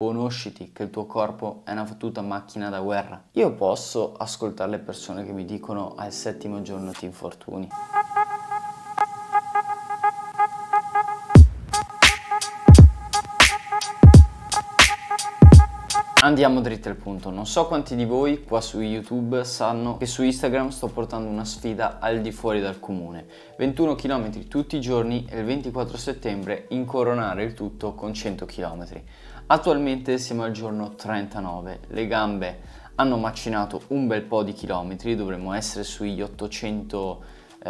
Conosciti che il tuo corpo è una fottuta macchina da guerra. Io posso ascoltare le persone che mi dicono al settimo giorno ti infortuni. Andiamo dritti al punto, non so quanti di voi qua su YouTube sanno che su Instagram sto portando una sfida al di fuori dal comune. 21 km tutti i giorni e il 24 settembre incoronare il tutto con 100 km. Attualmente siamo al giorno 39, le gambe hanno macinato un bel po' di chilometri, dovremmo essere sugli 840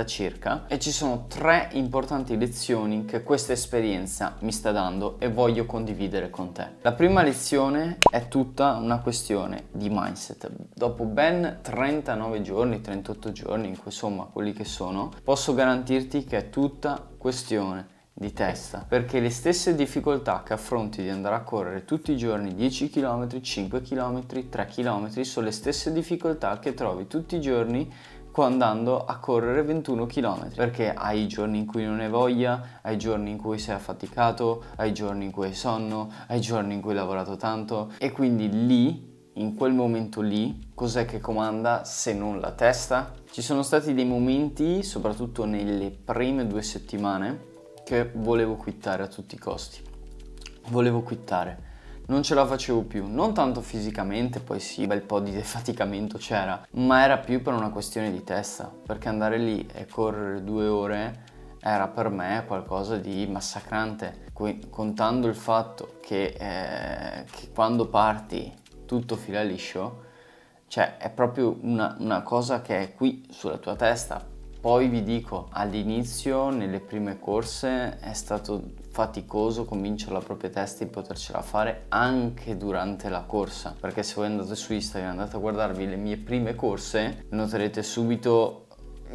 eh, circa e ci sono tre importanti lezioni che questa esperienza mi sta dando e voglio condividere con te. La prima lezione è tutta una questione di mindset. Dopo ben 39 giorni, 38 giorni, insomma quelli che sono, posso garantirti che è tutta questione di testa, perché le stesse difficoltà che affronti di andare a correre tutti i giorni 10 km, 5 km, 3 km sono le stesse difficoltà che trovi tutti i giorni andando a correre 21 km perché hai i giorni in cui non hai voglia, hai giorni in cui sei affaticato, hai giorni in cui hai sonno, hai giorni in cui hai lavorato tanto e quindi lì, in quel momento lì, cos'è che comanda se non la testa? Ci sono stati dei momenti, soprattutto nelle prime due settimane, che volevo quittare a tutti i costi. Volevo quittare. Non ce la facevo più, non tanto fisicamente, poi sì, bel po' di defaticamento c'era, ma era più per una questione di testa, perché andare lì e correre due ore era per me qualcosa di massacrante, contando il fatto che, eh, che quando parti tutto fila liscio, cioè è proprio una, una cosa che è qui sulla tua testa, poi vi dico, all'inizio, nelle prime corse, è stato faticoso convincere la propria testa di potercela fare anche durante la corsa. Perché se voi andate su Instagram e andate a guardarvi le mie prime corse, noterete subito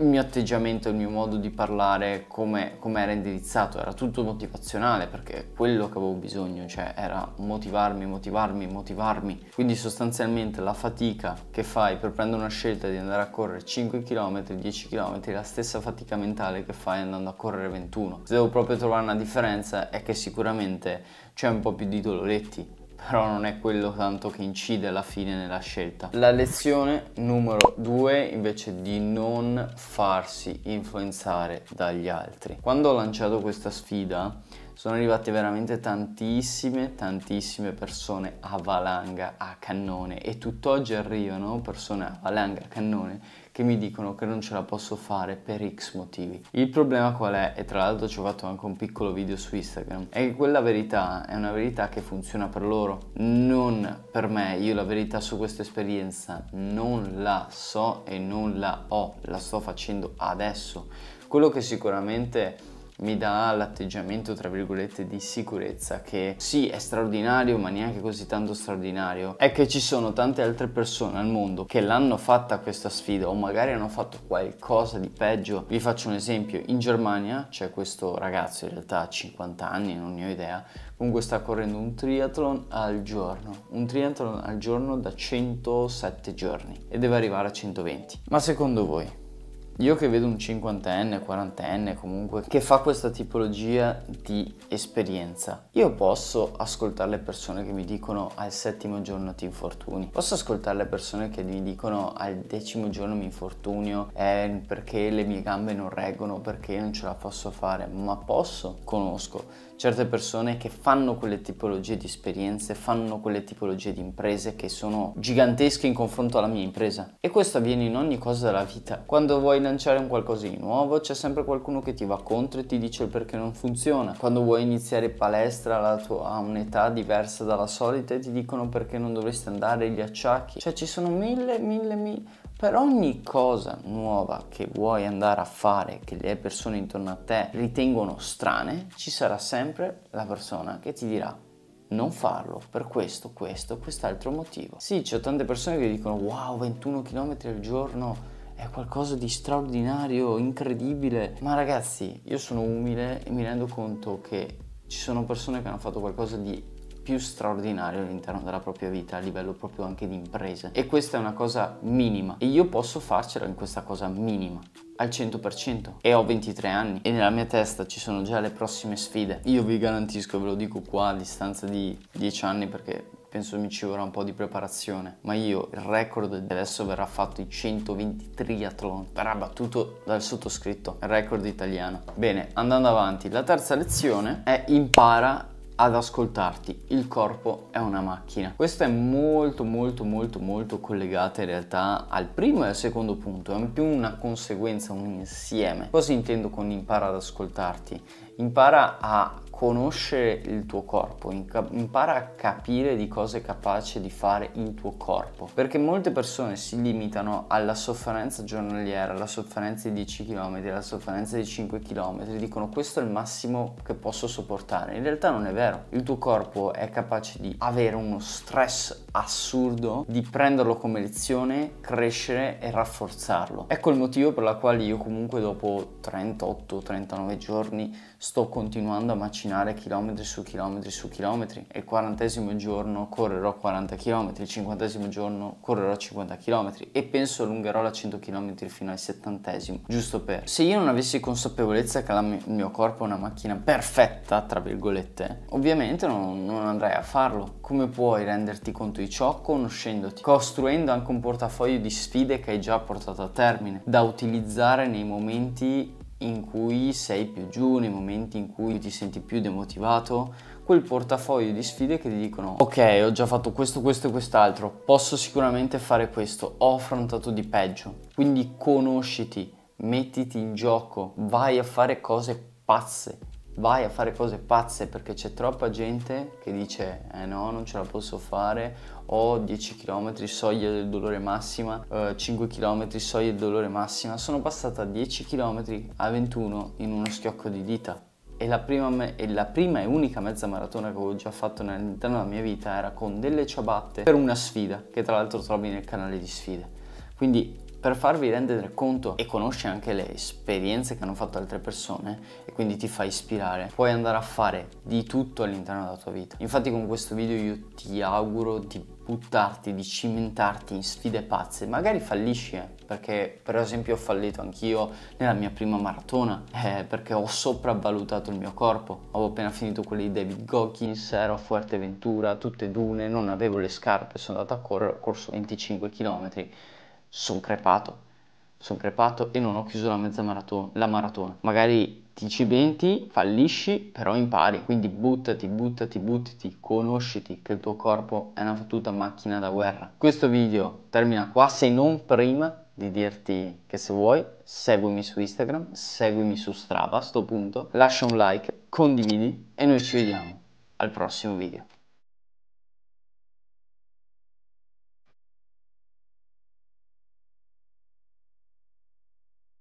il mio atteggiamento, il mio modo di parlare, come, come era indirizzato, era tutto motivazionale perché è quello che avevo bisogno, cioè era motivarmi, motivarmi, motivarmi. Quindi sostanzialmente la fatica che fai per prendere una scelta di andare a correre 5 km, 10 km, è la stessa fatica mentale che fai andando a correre 21. Se devo proprio trovare una differenza è che sicuramente c'è un po' più di doloretti però non è quello tanto che incide alla fine nella scelta. La lezione numero 2 invece di non farsi influenzare dagli altri. Quando ho lanciato questa sfida sono arrivate veramente tantissime, tantissime persone a valanga, a cannone e tutt'oggi arrivano persone a valanga, a cannone che mi dicono che non ce la posso fare per x motivi. Il problema qual è, e tra l'altro ci ho fatto anche un piccolo video su Instagram, è che quella verità è una verità che funziona per loro, non per me. Io la verità su questa esperienza non la so e non la ho, la sto facendo adesso. Quello che sicuramente mi dà l'atteggiamento tra virgolette di sicurezza che sì è straordinario ma neanche così tanto straordinario è che ci sono tante altre persone al mondo che l'hanno fatta questa sfida o magari hanno fatto qualcosa di peggio vi faccio un esempio in Germania c'è questo ragazzo in realtà ha 50 anni non ne ho idea comunque sta correndo un triathlon al giorno un triathlon al giorno da 107 giorni e deve arrivare a 120 ma secondo voi io che vedo un cinquantenne, quarantenne comunque, che fa questa tipologia di esperienza, io posso ascoltare le persone che mi dicono al settimo giorno ti infortuni, posso ascoltare le persone che mi dicono al decimo giorno mi infortunio eh, perché le mie gambe non reggono, perché non ce la posso fare, ma posso, conosco certe persone che fanno quelle tipologie di esperienze, fanno quelle tipologie di imprese che sono gigantesche in confronto alla mia impresa. E questo avviene in ogni cosa della vita. Quando vuoi lanciare un qualcosa di nuovo, c'è sempre qualcuno che ti va contro e ti dice il perché non funziona. Quando vuoi iniziare palestra tua, a un'età diversa dalla solita e ti dicono perché non dovresti andare, gli acciacchi. Cioè ci sono mille, mille, mille per ogni cosa nuova che vuoi andare a fare, che le persone intorno a te ritengono strane, ci sarà sempre la persona che ti dirà non farlo per questo, questo, quest'altro motivo. Sì, c'è tante persone che dicono wow, 21 km al giorno è qualcosa di straordinario, incredibile, ma ragazzi, io sono umile e mi rendo conto che ci sono persone che hanno fatto qualcosa di più straordinario all'interno della propria vita a livello proprio anche di imprese e questa è una cosa minima e io posso farcela in questa cosa minima al 100% e ho 23 anni e nella mia testa ci sono già le prossime sfide io vi garantisco ve lo dico qua a distanza di 10 anni perché penso mi ci vorrà un po' di preparazione, ma io il record adesso verrà fatto i 120 triathlon, verrà battuto dal sottoscritto, il record italiano. Bene, andando avanti, la terza lezione è impara ad ascoltarti. Il corpo è una macchina. Questo è molto molto molto molto collegato in realtà al primo e al secondo punto, è più una conseguenza, un insieme. Cosa intendo con impara ad ascoltarti? Impara a conosce il tuo corpo, impara a capire di cosa è capace di fare il tuo corpo, perché molte persone si limitano alla sofferenza giornaliera, alla sofferenza di 10 km, alla sofferenza di 5 km, dicono questo è il massimo che posso sopportare, in realtà non è vero, il tuo corpo è capace di avere uno stress assurdo, di prenderlo come lezione, crescere e rafforzarlo. Ecco il motivo per la quale io comunque dopo 38-39 giorni sto continuando a macinare continuare chilometri su chilometri su chilometri e il quarantesimo giorno correrò 40 km, il cinquantesimo giorno correrò 50 km e penso allungherò la 100 km fino al settantesimo, giusto per. Se io non avessi consapevolezza che il mio corpo è una macchina perfetta, tra virgolette, ovviamente non, non andrei a farlo. Come puoi renderti conto di ciò conoscendoti, costruendo anche un portafoglio di sfide che hai già portato a termine, da utilizzare nei momenti in cui sei più giù, nei momenti in cui ti senti più demotivato, quel portafoglio di sfide che ti dicono ok ho già fatto questo, questo e quest'altro, posso sicuramente fare questo, ho affrontato di peggio. Quindi conosciti, mettiti in gioco, vai a fare cose pazze, vai a fare cose pazze perché c'è troppa gente che dice eh no non ce la posso fare ho 10 km soglia del dolore massima eh, 5 km soglia del dolore massima sono passata 10 km a 21 in uno schiocco di dita e la, prima, e la prima e unica mezza maratona che ho già fatto all'interno della mia vita era con delle ciabatte per una sfida che tra l'altro trovi nel canale di sfide quindi per farvi rendere conto e conosci anche le esperienze che hanno fatto altre persone e quindi ti fa ispirare, puoi andare a fare di tutto all'interno della tua vita. Infatti con questo video io ti auguro di buttarti, di cimentarti in sfide pazze, magari fallisci eh, perché per esempio ho fallito anch'io nella mia prima maratona eh, perché ho sopravvalutato il mio corpo, avevo appena finito quelli di David Goggins, ero a Fuerteventura, tutte dune, non avevo le scarpe, sono andato a correre, ho corso 25 km sono crepato. Sono crepato e non ho chiuso la mezza maratona, la maratona. Magari ti cimenti, fallisci, però impari. Quindi buttati, buttati, buttati, conosciti che il tuo corpo è una fattuta macchina da guerra. Questo video termina qua, se non prima di dirti che se vuoi seguimi su Instagram, seguimi su Strava a sto punto, lascia un like, condividi e noi ci vediamo al prossimo video.